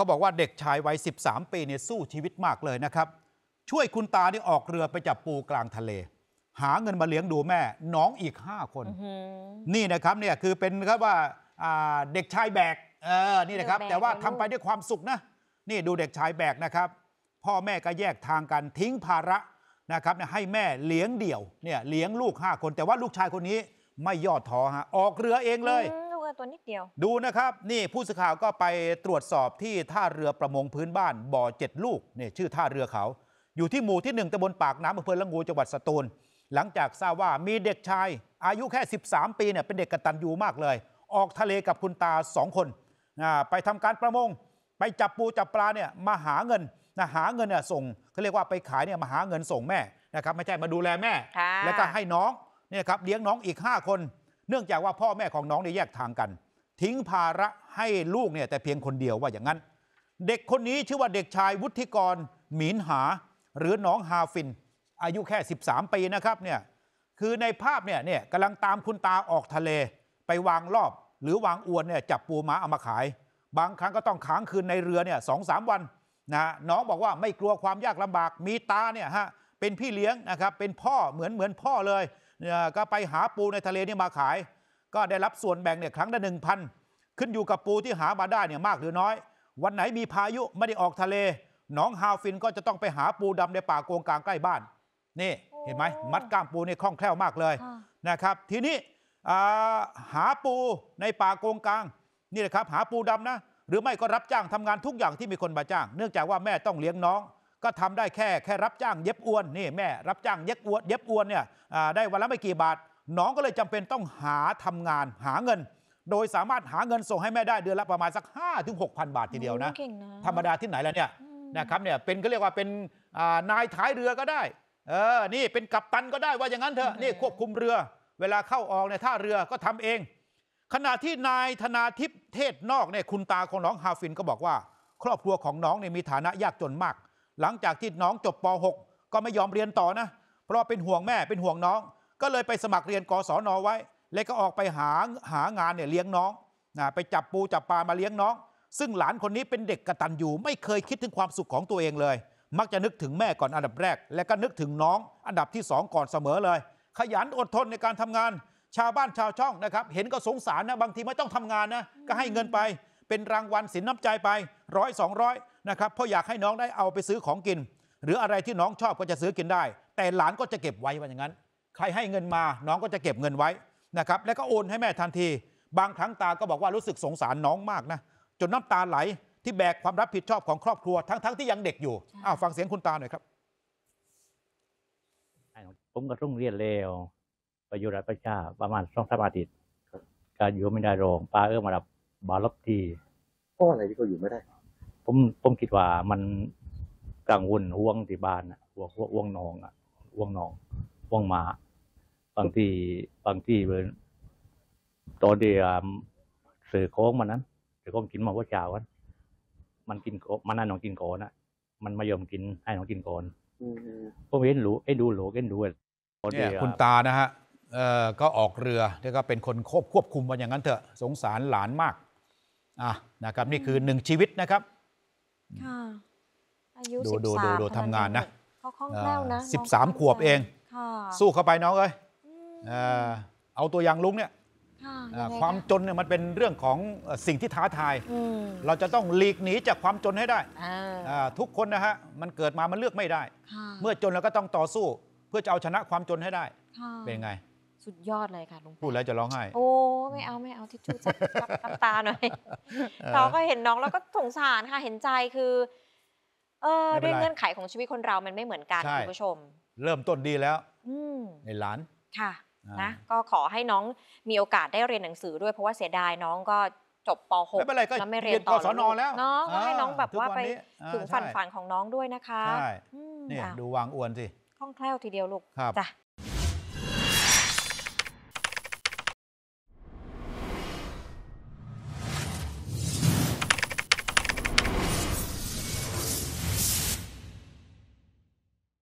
เขาบอกว่าเด็กชายวัย 13 ปีเนี่ยสู้ชีวิตมากเลยนะครับ ช่วยคุณตาที่ออกเรือไปจับปูกลางทะเล หาเงินมาเลี้ยงดูแม่น้องอีก 5 คน นี่นะครับเนี่ยคือเป็นครับว่าเด็กชายแบกเออนี่นะครับแต่ว่าทำไปด้วยความสุขนะนี่ดูเด็กชายแบกนะครับ พ่อแม่ก็แยกทางกันทิ้งภาระนะครับให้แม่เลี้ยงเดี่ยวเนี่ยเลี้ยงลูก 5 คน แต่ว่าลูกชายคนนี้ไม่ย่อท้อฮะออกเรือเองเลยัวนิดเดียวดูนะครับ นี่ผู้สื่อข่าวก็ไปตรวจสอบที่ท่าเรือประมงพื้นบ้านบ่อเจ็ดลูก นี่ชื่อท่าเรือเขา อยู่ที่หมู่ที่1ตำบลปากน้ำอำเภอละงูจังหวัดสตูลหลังจากทราบว่ามีเด็กชายอายุแค่ 13 ปีเนี่ยเป็นเด็กกระตันยูมากเลย ออกทะเลกับคุณตาสองคน ไปทำการประมง ไปจับปูจับปลาเนี่ยมาหาเงินนะหาเงินเนี่ยส่งเขาเรียกว่าไปขายเนี่ยมาหาเงินส่งแม่นะครับไม่ใช่มาดูแลแม่แล้วก็ให้น้องเนี่ยครับเลี้ยงน้องอีก 5 คนเนื่องจากว่าพ่อแม่ของน้องเนี่ยแยกทางกัน ทิ้งภาระให้ลูกเนี่ยแต่เพียงคนเดียวว่าอย่างนั้น เด็กคนนี้ชื่อว่าเด็กชายวุฒิกรหมีนหา หรือน้องฮาฟิน อายุแค่ 13 ปีนะครับเนี่ยคือในภาพเนี่ยเนี่ยกำลังตามคุณตาออกทะเล ไปวางรอบหรือวางอวนเนี่ยจับปูม้าเอามาขาย บางครั้งก็ต้องค้างคืนในเรือเนี่ยสองสามวันนะน้องบอกว่าไม่กลัวความยากลำบากมีตาเนี่ยฮะเป็นพี่เลี้ยงนะครับเป็นพ่อเหมือนเหมือนพ่อเลยเนี่ยก็ไปหาปูในทะเลนี่มาขาย ก็ได้รับส่วนแบ่งเนี่ยครั้งละหนึ่งพันขึ้นอยู่กับปูที่หามาได้เนี่ยมากหรือน้อย วันไหนมีพายุไม่ได้ออกทะเลน้องฮาวฟินก็จะต้องไปหาปูดำในป่าโกง กลางใกล้บ้านนี่เห็นไหมมัดกล้ามปูนี่คล่องแคล่วมากเลยนะครับทีนี้หาปูในป่าโกง กลางนี่แหละครับหาปูดำนะหรือไม่ก็รับจ้างทำงานทุกอย่างที่มีคนมาจ้าง เนื่องจากว่าแม่ต้องเลี้ยงน้องก็ทำได้แค่แค่รับจ้างเย็บอวนนี่แม่รับจ้างเย็บอวนเย็บอวนเนี่ยได้วันละไม่กี่บาทน้องก็เลยจำเป็นต้องหาทำงานหาเงิน โดยสามารถหาเงินส่งให้แม่ได้ เดือนละประมาณสัก5งหกพบาททีเดียวนะ ธรรมดาที่ไหนแล้วเนี่ยนะครับเนี่ยเป็นก็เรียกว่าเป็นนายท้ายเรือก็ได้เออนี่เป็นกัปตันก็ได้ว่าอย่างนั้นเถอะนี่ควบคุมเรือ เวลาเข้าออกในท่าเรือก็ทำเอง ขณะที่นายธนาทิพย์เทศนอกเนี่ยคุณตาของน้องฮาฟินก็บอกว่า ครอบครัวของน้องเนี่ยมีฐานะยากจนมากหลังจากที่น้องจบป .6 ก็ไม่ยอมเรียนต่อนะ เพราะเป็นห่วงแม่เป็นห่วงน้อง ก็เลยไปสมัครเรียนกศนไว้ แล้วก็ออกไปหาหางานเนี่ยเลี้ยงน้องนะไปจับปูจับปลามาเลี้ยงน้อง ซึ่งหลานคนนี้เป็นเด็กกระตันอยู่ไม่เคยคิดถึงความสุขของตัวเองเลย มักจะนึกถึงแม่ก่อนอันดับแรก และก็นึกถึงน้อง อันดับที่ 2 ก่อนเสมอเลย ขยันอดทนในการทำงาน ชาวบ้านชาวช่องนะครับเห็นก็สงสารนะบางทีไม่ต้องทำงานนะก็ให้เงินไป เป็นรางวัลสินน้ำใจไปร้อยสองร้อยนะครับเพราะอยากให้น้องได้เอาไปซื้อของกิน หรืออะไรที่น้องชอบก็จะซื้อกินได้ แต่หลานก็จะเก็บไว้ว่าอย่างนั้น ใครให้เงินมาน้องก็จะเก็บเงินไว้นะครับ แล้วก็โอนให้แม่ทันที บางครั้งตาก็บอกว่ารู้สึกสงสารน้องมากนะจนน้ำตาไหลที่แบกความรับผิดชอบของครอบครัวทั้ง ๆทที่ยังเด็กอยู่อ้าวฟังเสียงคุณตาหน่อยครับผมก็ต้องเรียนแล้วไปอยู่รัฐประชาประมาณสองสามอาทิตย์การอยู่ไม่ได้โรงปลาเอื้อมาดับบาลบทีเพราะอะไรที่เขาอยู่ไม่ได้ผมผมคิดว่ามันกังวลห่วงที่บ้านอ่ะห่วงห่วงน้องอ่ะห่วงน้องห่วงมาบางที่บางที่เป็นตอนที่สือโค้งมันนั้น เสือโค้งกินมาว่าจช้ากัน มันกินมันน่าน้องกินก่อนอ่ะ มันมายอมกินให้น้องกินก่อนผมเห็นหลูไอ้ดูหลูเห็นดูเนี่ยคุณตานะฮะ เอ่อ ก็ออกเรือแล้วก็เป็นคนควบควบคุมมันอย่างนั้นเถอะ สงสารหลานมาก อ่ะนะครับ นี่คือหนึ่งชีวิตนะครับค่ะอายุดูดูดูดูทำงานนะเขาคล่องแคล่วนะสิบสามขวบเอง สู้เข้าไปน้องเอ้ยเอาตัวอย่างลุงเนี่ยความจนเนี่ยมันเป็นเรื่องของสิ่งที่ท้าทายเราจะต้องหลีกหนีจากความจนให้ได้ ทุกคนนะฮะมันเกิดมามันเลือกไม่ได้ เมื่อจนเราก็ต้องต่อสู้เพื่อจะเอาชนะความจนให้ได้เป็นไงสุดยอดเลยค่ะลุงพูดแล้วจะร้องไห้โอ้ ไม่เอาไม่เอาทิชชู่จับจับตาหน่อยเราก็เห็นน้องแล้วก็สงสารค่ะ เห็นใจคือ เออเรื่องเงื่อนไขของชีวิตคนเรา มันไม่เหมือนกันคุณผู้ชม เริ่มต้นดีแล้วในหลานค่ะนะ ก็ขอให้น้องมีโอกาสได้เรียนหนังสือด้วยเพราะว่าเสียดายน้องก็จบป .6 แล้วไม่เรียนต่อสอนอแล้วเนาะก็ให้น้องแบบว่าไปถึงฝันฝันของน้องด้วยนะคะใช่เนี่ยดูวางอ้วนสิคล่องแคล่วทีเดียวลูกจ้ะ